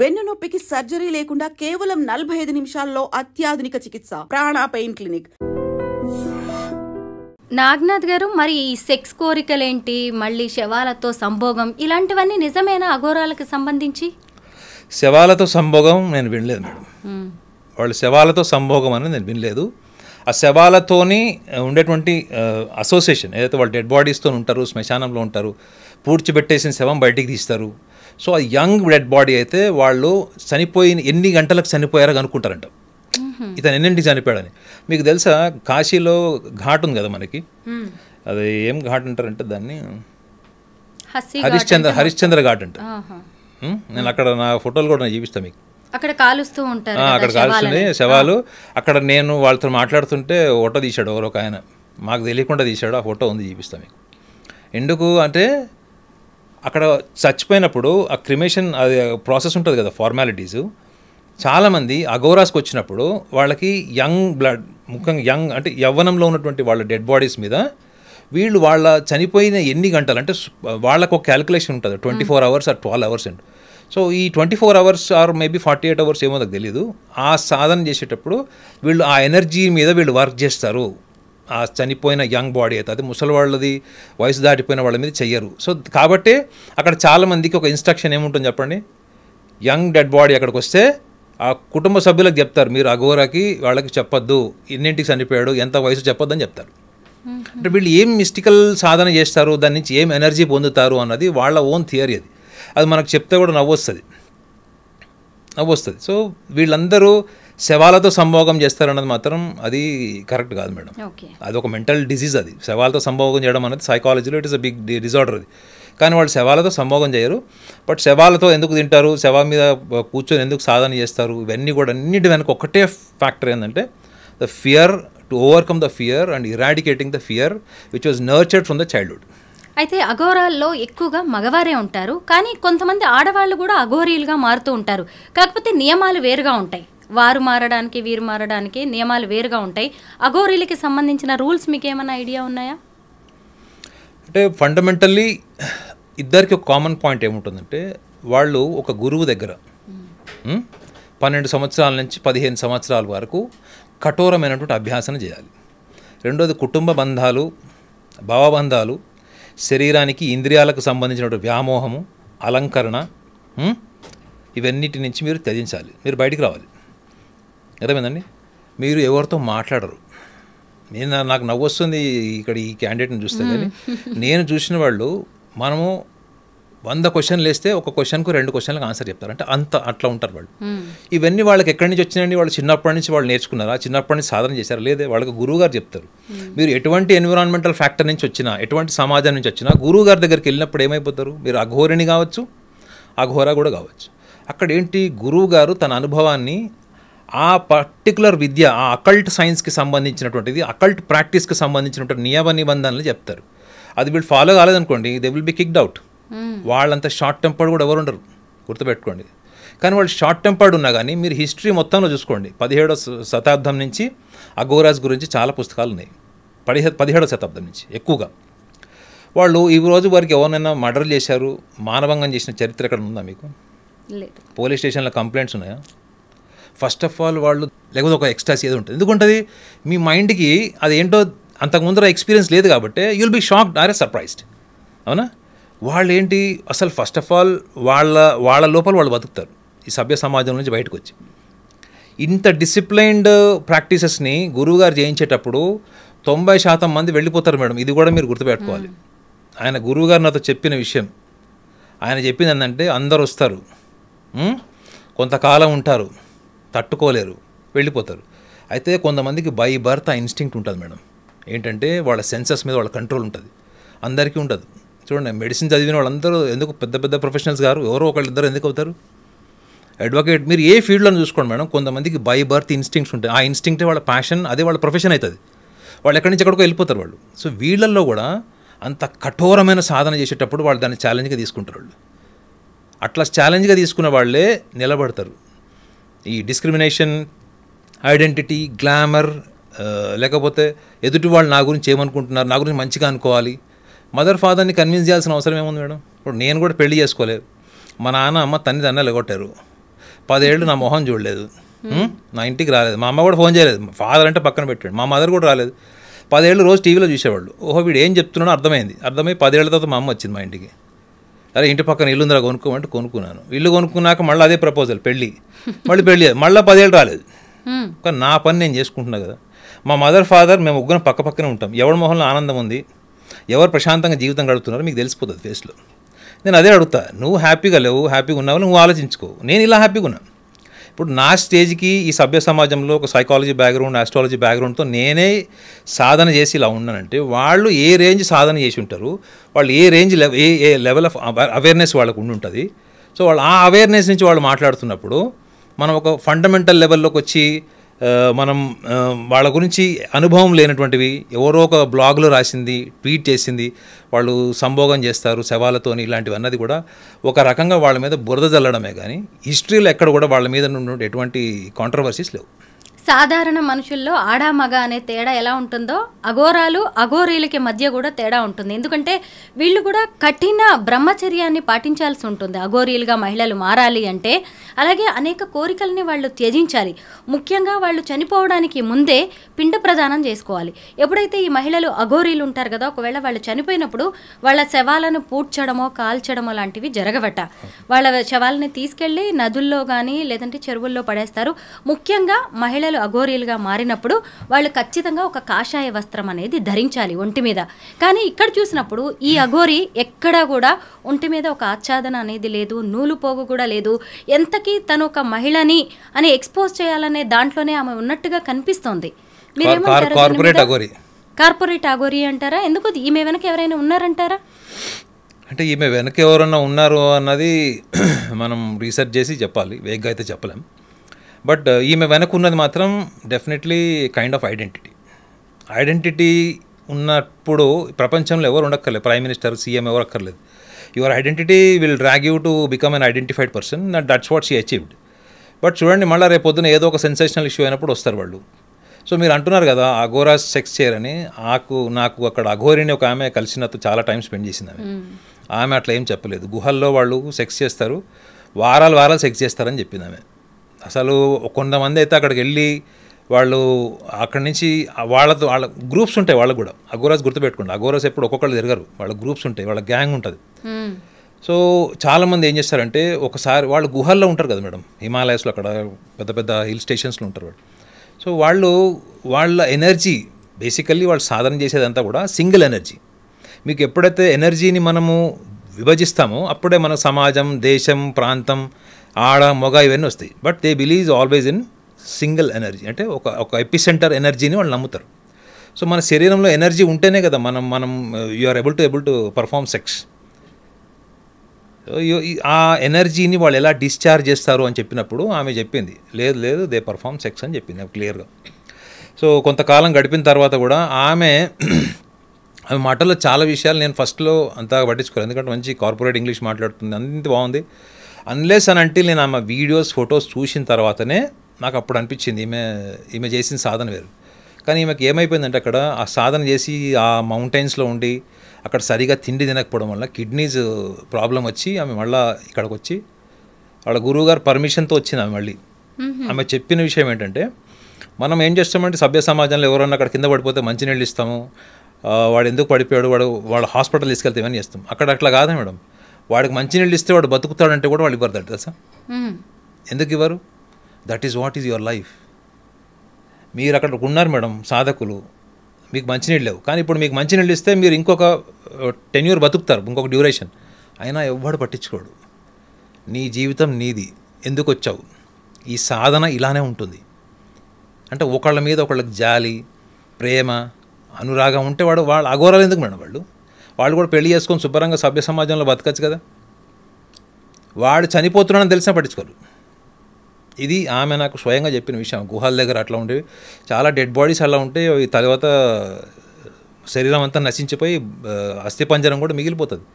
వెన్నునొప్పికి surgery లేకుండా కేవలం నలభై ఐదు నిమిషాల్లో అత్యాధునిక చికిత్స ప్రాణ పెయిన్ క్లినిక్ నాగ్నాథ్ గారు మరి ఈ సెక్స్ కోరికలేంటి మళ్ళీ శవాలతో సంభోగం ఇలాంటివన్నీ నిజమైన అఘోరాలకు సంబంధించి శవాలతో సంభోగం నేను వినలేదు మేడం వాళ్ళు శవాలతో సంభోగం అనేది నేను వినలేదు ఆ శవాలతోని ఉండేటువంటి అసోసియేషన్ ఏదైతే వాళ్ళు డెడ్ బాడీస్తో ఉంటారు శ్మశానంలో ఉంటారు పూడ్చిపెట్టేసిన శవం బయటికి తీస్తారు సో ఆ యంగ్ డెడ్ బాడీ అయితే వాళ్ళు చనిపోయిన ఎన్ని గంటలకు చనిపోయారో కనుక్కుంటారంట ఇతను ఎన్నింటికి చనిపోయాడని మీకు తెలుసా కాశీలో ఘాట్ ఉంది కదా మనకి అది ఏం ఘాట్ అంటారంటే దాన్ని హరిశ్చంద్ర హరిశ్చంద్ర ఘాట్ అంట నేను అక్కడ నా ఫోటోలు కూడా నేను చూపిస్తాను మీకు అక్కడ కాలుస్తూ ఉంటారు అక్కడ కాలుస్తుంది శవాలు అక్కడ నేను వాళ్ళతో మాట్లాడుతుంటే ఫోటో తీశాడు ఎవరో ఒక ఆయన మాకు తెలియకుండా తీశాడు ఆ ఫోటో ఉంది చూపిస్తాను మీకు ఎందుకు అంటే అక్కడ చచ్చిపోయినప్పుడు ఆ క్రిమేషన్ అది ప్రాసెస్ ఉంటుంది కదా ఫార్మాలిటీస్ చాలామంది అగోరాస్కి వచ్చినప్పుడు వాళ్ళకి యంగ్ బ్లడ్ ముఖ్యంగా యంగ్ అంటే యవ్వనంలో ఉన్నటువంటి వాళ్ళ డెడ్ బాడీస్ మీద వీళ్ళు వాళ్ళ చనిపోయిన ఎన్ని గంటలు అంటే వాళ్ళకు ఒక క్యాలిక్యులేషన్ ఉంటుంది twenty four hours or twelve hours and so ఈ twenty four hours or maybe forty eight hours ఏమో నాకు తెలియదు ఆ సాధన చేసేటప్పుడు వీళ్ళు ఆ ఎనర్జీ మీద వీళ్ళు వర్క్ చేస్తారు ఆ చనిపోయిన యంగ్ బాడీ అయితే అది ముసలి వాళ్ళది వయసు దాటిపోయిన వాళ్ళ మీద చెయ్యరు సో కాబట్టి అక్కడ చాలామందికి ఒక ఇన్స్ట్రక్షన్ ఏముంటుంది చెప్పండి యంగ్ డెడ్ బాడీ అక్కడికి వస్తే ఆ కుటుంబ సభ్యులకు చెప్తారు మీరు అఘోరాకి వాళ్ళకి చెప్పొద్దు ఎన్నింటికి చనిపోయాడు ఎంత వయసు చెప్పొద్దు అని చెప్తారు అంటే వీళ్ళు ఏం మిస్టికల్ సాధన చేస్తారు దాని నుంచి ఏం ఎనర్జీ పొందుతారు అన్నది వాళ్ళ ఓన్ థియరీ అది అది మనకు చెప్తే కూడా నవ్వొస్తుంది వస్తుంది సో వీళ్ళందరూ శవాలతో సంభోగం చేస్తారన్నది మాత్రం అది కరెక్ట్ కాదు మేడం అది ఒక మెంటల్ డిసీజ్ అది శవాలతో సంభోగం చేయడం అనేది సైకాలజీలో it is a big disorder అది కానీ వాళ్ళు శవాలతో సంభోగం చేయరు బట్ శవాలతో ఎందుకు తింటారు శవ మీద కూర్చొని ఎందుకు సాధన చేస్తారు ఇవన్నీ కూడా అన్నిటి వెనక ఒకటే ఫ్యాక్టర్ ఏంటంటే the fear to overcome the fear and eradicating the fear which was nurtured from the childhood అయితే అఘోరాల్లో ఎక్కువగా మగవారే ఉంటారు కానీ కొంతమంది ఆడవాళ్ళు కూడా అఘోరీలుగా మారుతూ ఉంటారు కాకపోతే నియమాలు వేరుగా ఉంటాయి వారు మారడానికి వీరు మారడానికి నియమాలు వేరుగా ఉంటాయి అఘోరీలకి సంబంధించిన రూల్స్ మీకు ఏమైనా ఐడియా ఉన్నాయా అంటే ఫండమెంటల్లీ ఇద్దరికి ఒక కామన్ పాయింట్ ఏముంటుందంటే వాళ్ళు ఒక గురువు దగ్గర పన్నెండు సంవత్సరాల నుంచి పదిహేను సంవత్సరాల వరకు కఠోరమైనటువంటి అభ్యాసన చేయాలి రెండోది కుటుంబ బంధాలు భావబంధాలు శరీరానికి ఇంద్రియాలకు సంబంధించినటువంటి వ్యామోహము అలంకరణ ఇవన్నిటి నుంచి మీరు త్యజించాలి మీరు బయటికి రావాలి అర్థమైందండి మీరు ఎవరితో మాట్లాడరు నేను నాకు నవ్వు వస్తుంది ఇక్కడ ఈ క్యాండిడేట్ని చూస్తే కానీ నేను చూసిన వాళ్ళు మనము వంద క్వశ్చన్లు వేస్తే ఒక క్వశ్చన్కు రెండు క్వశ్చన్లకు ఆన్సర్ చెప్తారు అంటే అంత అట్లా ఉంటారు వాళ్ళు ఇవన్నీ వాళ్ళకి ఎక్కడి నుంచి వచ్చినాయండి వాళ్ళు చిన్నప్పటి నుంచి వాళ్ళు నేర్చుకున్నారా చిన్నప్పటి నుంచి సాధన చేశారు లేదా వాళ్ళకి గురువు గారు చెప్తారు మీరు ఎటువంటి ఎన్విరాన్మెంటల్ ఫ్యాక్టర్ నుంచి వచ్చినా ఎటువంటి సమాజం నుంచి వచ్చినా గురువు గారి దగ్గరికి వెళ్ళినప్పుడు ఏమైపోతారు మీరు అఘోరిని కావచ్చు అఘోరా కూడా కావచ్చు అక్కడ ఏంటి గురువు గారు తన అనుభవాన్ని ఆ పర్టికులర్ విద్య ఆ అకల్ట్ సైన్స్కి సంబంధించినటువంటిది అకల్ట్ ప్రాక్టీస్కి సంబంధించినటువంటి నియమ నిబంధనలు చెప్తారు అది వీళ్ళు ఫాలో కాలేదనుకోండి they will be kicked out వాళ్ళంత షార్ట్ టెంపర్డ్ కూడా ఎవరు ఉండరు గుర్తుపెట్టుకోండి కానీ వాళ్ళు షార్ట్ టెంపర్డ్ ఉన్నా కానీ మీరు హిస్టరీ మొత్తంలో చూసుకోండి పదిహేడో శతాబ్దం నుంచి అగోరాజ్ గురించి చాలా పుస్తకాలు ఉన్నాయి పదిహే పదిహేడో శతాబ్దం నుంచి ఎక్కువగా వాళ్ళు ఈ రోజు వారికి ఎవరినైనా మర్డర్ చేశారు మానభంగం చేసిన చరిత్ర ఎక్కడ ఉందా మీకు పోలీస్ స్టేషన్లో కంప్లైంట్స్ ఉన్నాయా ఫస్ట్ ఆఫ్ ఆల్ వాళ్ళు లేకపోతే ఒక ఎక్స్ట్రాస్ ఏదో ఉంటుంది ఎందుకుంటుంది మీ మైండ్కి అది ఏంటో అంతకు ముందర ఎక్స్పీరియన్స్ లేదు కాబట్టి you'll be shocked or surprised అవునా వాళ్ళు ఏంటి అసలు ఫస్ట్ ఆఫ్ ఆల్ వాళ్ళ వాళ్ళ లోపల వాళ్ళు బతుకుతారు ఈ సభ్య సమాజం నుంచి బయటకు వచ్చి ఇంత డిసిప్లైన్డ్ ప్రాక్టీసెస్ని గురువుగారు చేయించేటప్పుడు తొంభై శాతం మంది వెళ్ళిపోతారు మేడం ఇది కూడా మీరు గుర్తుపెట్టుకోవాలి ఆయన గురువుగారు నాతో చెప్పిన విషయం ఆయన చెప్పింది ఏంటంటే అందరు వస్తారు కొంతకాలం ఉంటారు తట్టుకోలేరు వెళ్ళిపోతారు అయితే కొంతమందికి బై బర్త్ ఆ ఇన్స్టింక్ట్ ఉంటుంది మేడం ఏంటంటే వాళ్ళ సెన్సెస్ మీద వాళ్ళ కంట్రోల్ ఉంటుంది అందరికీ ఉండదు చూడండి మెడిసిన్ చదివిన వాళ్ళందరూ ఎందుకు పెద్ద పెద్ద ప్రొఫెషనల్స్ గారు ఎవరో ఒకళ్ళిద్దరు ఎందుకు అవుతారు అడ్వకేట్ మీరు ఏ ఫీల్డ్లో చూసుకోండి మేడం కొంతమందికి బై బర్త్ ఇన్స్టింక్ట్స్ ఉంటాయి ఆ ఇన్స్టింక్టే వాళ్ళ ప్యాషన్ అదే వాళ్ళ ప్రొఫెషన్ అవుతుంది వాళ్ళు ఎక్కడి నుంచి ఎక్కడికో వెళ్ళిపోతారు వాళ్ళు సో వీళ్ళల్లో కూడా అంత కఠోరమైన సాధన చేసేటప్పుడు వాళ్ళు దాన్ని ఛాలెంజ్గా తీసుకుంటారు వాళ్ళు అట్లా ఛాలెంజ్గా తీసుకున్న వాళ్ళే నిలబడతారు ఈ డిస్క్రిమినేషన్ ఐడెంటిటీ గ్లామర్ లేకపోతే ఎదుటి వాళ్ళు నా గురించి ఏమనుకుంటున్నారు నా గురించి మంచిగా అనుకోవాలి మదర్ ఫాదర్ని కన్విన్స్ చేయాల్సిన అవసరం ఏముంది మేడం ఇప్పుడు నేను కూడా పెళ్లి చేసుకోలేదు మా నాన్న అమ్మ తన్ని తన్నే లెగొట్టారు పదేళ్ళు నా మొహం చూడలేదు hmm. నా ఇంటికి రాలేదు మా అమ్మ కూడా ఫోన్ చేయలేదు ఫాదర్ అంటే పక్కన పెట్టాడు మా మదర్ కూడా రాలేదు పదేళ్ళు రోజు టీవీలో చూసేవాళ్ళు ఓహో వీడు ఏం చెప్తున్నాడో అర్థమైంది అర్థమై పదేళ్ల తర్వాత మా అమ్మ వచ్చింది మా ఇంటికి అరే ఇంటి పక్కన ఇల్లు ఉందా కొనుక్కోమంటే కొనుక్కున్నాను ఇల్లు కొనుక్కున్నాక మళ్ళీ అదే ప్రపోజల్ పెళ్ళి మళ్ళీ పెళ్ళి మళ్ళీ పదేళ్ళు రాలేదు కానీ నా పని నేను చేసుకుంటున్నా కదా మా మదర్ ఫాదర్ మేము ముగ్గురం పక్క పక్కనే ఉంటాం ఎవరి మొహంలో ఆనందం ఉంది ఎవరు ప్రశాంతంగా జీవితం గడుపుతున్నారో మీకు తెలిసిపోతుంది ఫేస్లో నేను అదే అడుగుతా నువ్వు హ్యాపీగా లేవు హ్యాపీగా ఉన్నావు నువ్వు ఆలోచించుకో నేను ఇలా హ్యాపీగా ఉన్నాను ఇప్పుడు నా స్టేజ్కి ఈ సభ్య సమాజంలో ఒక సైకాలజీ బ్యాక్గ్రౌండ్ ఆస్ట్రాలజీ బ్యాక్గ్రౌండ్తో నేనే సాధన చేసి ఇలా ఉన్నానంటే వాళ్ళు ఏ రేంజ్ సాధన చేసి ఉంటారు వాళ్ళు ఏ రేంజ్ ఏ ఏ లెవెల్ ఆఫ్ అవేర్నెస్ వాళ్ళకు ఉండి ఉంటుంది సో వాళ్ళు ఆ అవేర్నెస్ నుంచి వాళ్ళు మాట్లాడుతున్నప్పుడు మనం ఒక ఫండమెంటల్ లెవెల్లోకి వచ్చి మనం వాళ్ళ గురించి అనుభవం లేనటువంటివి ఎవరో ఒక బ్లాగ్లో రాసింది ట్వీట్ చేసింది వాళ్ళు సంభోగం చేస్తారు శవాలతోని ఇలాంటివి అన్నది కూడా ఒక రకంగా వాళ్ళ మీద బురద జల్లడమే కానీ హిస్టరీలో ఎక్కడ కూడా వాళ్ళ మీద ఎటువంటి కాంట్రవర్సీస్ లేవు సాధారణ మనుషుల్లో ఆడా మగ అనే తేడా ఎలా ఉంటుందో అఘోరాలు అఘోరీలకి మధ్య కూడా తేడా ఉంటుంది ఎందుకంటే వీళ్ళు కూడా కఠిన బ్రహ్మచర్యాన్ని పాటించాల్సి ఉంటుంది అఘోరీలుగా మహిళలు మారాలి అంటే అలాగే అనేక కోరికల్ని వాళ్ళు త్యజించాలి ముఖ్యంగా వాళ్ళు చనిపోవడానికి ముందే పిండ ప్రదానం చేసుకోవాలి ఎప్పుడైతే ఈ మహిళలు అఘోరీలు ఉంటారు కదా ఒకవేళ వాళ్ళు చనిపోయినప్పుడు వాళ్ళ శవాలను పూడ్చడమో కాల్చడమో లాంటివి జరగవట వాళ్ళ శవాలని తీసుకెళ్ళి నదుల్లో కానీ లేదంటే చెరువుల్లో పడేస్తారు ముఖ్యంగా మహిళలు అఘోరాలు అఘోరీలుగా మారినప్పుడు వాళ్ళు ఖచ్చితంగా ఒక కాషాయ వస్త్రం అనేది ధరించాలి ఒంటి మీద కానీ ఇక్కడ చూసినప్పుడు ఈ అఘోరి ఎక్కడా కూడా ఒంటి మీద ఒక ఆచ్ఛాదన అనేది లేదు నూలు పోగు కూడా లేదు ఎంతకీ తను ఒక మహిళని అని ఎక్స్పోజ్ చేయాలనే దాంట్లోనే ఆమె ఉన్నట్టుగా కనిపిస్తోంది కార్పొరేట్ అఘోరి అంటారా ఎందుకు ఈమె వెనక ఎవరైనా ఉన్నారంటారా అంటే ఈమె వెనక ఎవరన్నా ఉన్నారు అన్నది మనం రీసెర్చ్ చేసి చెప్పాలి వేగ్గా అయితే చెప్పలేం బట్ uh, ఈమె ఉన్నది మాత్రం definitely kind of identity identity ఉన్నప్పుడు ప్రపంచంలో ఎవరు ఉండక్కర్లేదు ప్రైమ్ మినిస్టర్ సీఎం ఎవరు అక్కర్లేదు your identity will drag you to become unidentified person that's what she achieved but చూడండి మళ్ళీ రేపు పొద్దున ఏదో ఒక సెన్సేషనల్ ఇష్యూ అయినప్పుడు వస్తారు వాళ్ళు సో మీరు అంటున్నారు కదా అఘోరా సెక్స్ చేయరని అని ఆకు నాకు అక్కడ అఘోరిని ఒక ఆమె కలిసినట్టు చాలా టైం స్పెండ్ చేసింది hmm. ఆమె అట్లా ఏం చెప్పలేదు గుహల్లో వాళ్ళు సెక్స్ చేస్తారు వారాలు వారాలు సెక్స్ చేస్తారని చెప్పింది ఆమె అసలు కొంతమంది అయితే అక్కడికి వెళ్ళి వాళ్ళు అక్కడి నుంచి వాళ్ళతో వాళ్ళ గ్రూప్స్ ఉంటాయి వాళ్ళకు కూడా అగోరాస్ గుర్తుపెట్టుకోండి అగోరాస్ ఎప్పుడు ఒక్కొక్కళ్ళు తిరగరు వాళ్ళ గ్రూప్స్ ఉంటాయి వాళ్ళ గ్యాంగ్ ఉంటుంది సో చాలామంది ఏం చేస్తారంటే ఒకసారి వాళ్ళు గుహల్లో ఉంటారు కదా మేడం హిమాలయస్లో అక్కడ పెద్ద పెద్ద హిల్ స్టేషన్స్లో ఉంటారు వాళ్ళు సో వాళ్ళు వాళ్ళ ఎనర్జీ బేసికల్లీ వాళ్ళు సాధన చేసేదంతా కూడా సింగిల్ ఎనర్జీ మీకు ఎప్పుడైతే ఎనర్జీని మనము విభజిస్తామో అప్పుడే మన సమాజం దేశం ప్రాంతం ఆడ మొగ ఇవన్నీ వస్తాయి but they believe always in single energy అంటే ఒక ఒక ఎపిసెంటర్ ఎనర్జీని వాళ్ళు నమ్ముతారు సో మన శరీరంలో ఎనర్జీ ఉంటేనే కదా మనం మనం you are able to able to perform sex ఆ ఎనర్జీని వాళ్ళు ఎలా డిశ్చార్జ్ చేస్తారు అని చెప్పినప్పుడు ఆమె చెప్పింది లేదు లేదు దే పర్ఫామ్ సెక్స్ అని చెప్పింది క్లియర్గా సో కొంతకాలం గడిపిన తర్వాత కూడా ఆమె ఆమె మాటల్లో చాలా విషయాలు నేను ఫస్ట్లో అంతగా పట్టించుకోలేదు ఎందుకంటే మంచి కార్పొరేట్ ఇంగ్లీష్ మాట్లాడుతుంది అంత బాగుంది అన్లెస్ అని అంటే నేను ఆమె వీడియోస్ ఫొటోస్ చూసిన తర్వాతనే నాకు అప్పుడు అనిపించింది ఈమె ఈమె చేసిన సాధన వేరు కానీ ఈమెకి ఏమైపోయిందంటే అక్కడ ఆ సాధన చేసి ఆ మౌంటైన్స్లో ఉండి అక్కడ సరిగా తిండి తినకపోవడం వల్ల కిడ్నీస్ ప్రాబ్లం వచ్చి ఆమె మళ్ళీ ఇక్కడికి వచ్చి వాళ్ళ గురువుగారు పర్మిషన్తో వచ్చింది ఆమె మళ్ళీ ఆమె చెప్పిన విషయం ఏంటంటే మనం ఏం చేస్తామంటే సభ్య సమాజంలో ఎవరన్నా అక్కడ కింద పడిపోతే మంచినీళ్ళు ఇస్తాము వాడు ఎందుకు పడిపోయాడు వాడు వాడు హాస్పిటల్ తీసుకెళ్తే ఇవన్నీ చేస్తాం అక్కడ అట్లా కాదా మేడం వాడికి మంచినీళ్ళు ఇస్తే వాడు బతుకుతాడంటే కూడా వాళ్ళు ఇవ్వరు దట్ తెలుసా ఎందుకు ఇవ్వరు that is what is your life మీరు అక్కడ ఉన్నారు మేడం సాధకులు మీకు మంచినీళ్ళు లేవు కానీ ఇప్పుడు మీకు మంచినీళ్ళు ఇస్తే మీరు ఇంకొక టెన్యూర్ బతుకుతారు ఇంకొక డ్యూరేషన్ అయినా ఎవ్వడు పట్టించుకోడు నీ జీవితం నీది ఎందుకు వచ్చావు ఈ సాధన ఇలానే ఉంటుంది అంటే ఒకళ్ళ మీద ఒకళ్ళకి జాలి ప్రేమ అనురాగం ఉంటే వాడు వాళ్ళు అఘోరాలు ఎందుకు మేడం వాళ్ళు వాళ్ళు కూడా పెళ్లి చేసుకొని శుభ్రంగా సభ్య సమాజంలో బతకచ్చు కదా వాడు చనిపోతున్నాడని తెలిసినా పట్టించుకోరు ఇది ఆమె నాకు స్వయంగా చెప్పిన విషయం గుహాల దగ్గర అట్లా ఉండేవి చాలా డెడ్ బాడీస్ అలా ఉంటే తర్వాత శరీరం అంతా నశించిపోయి అస్థిపంజరం కూడా మిగిలిపోతుంది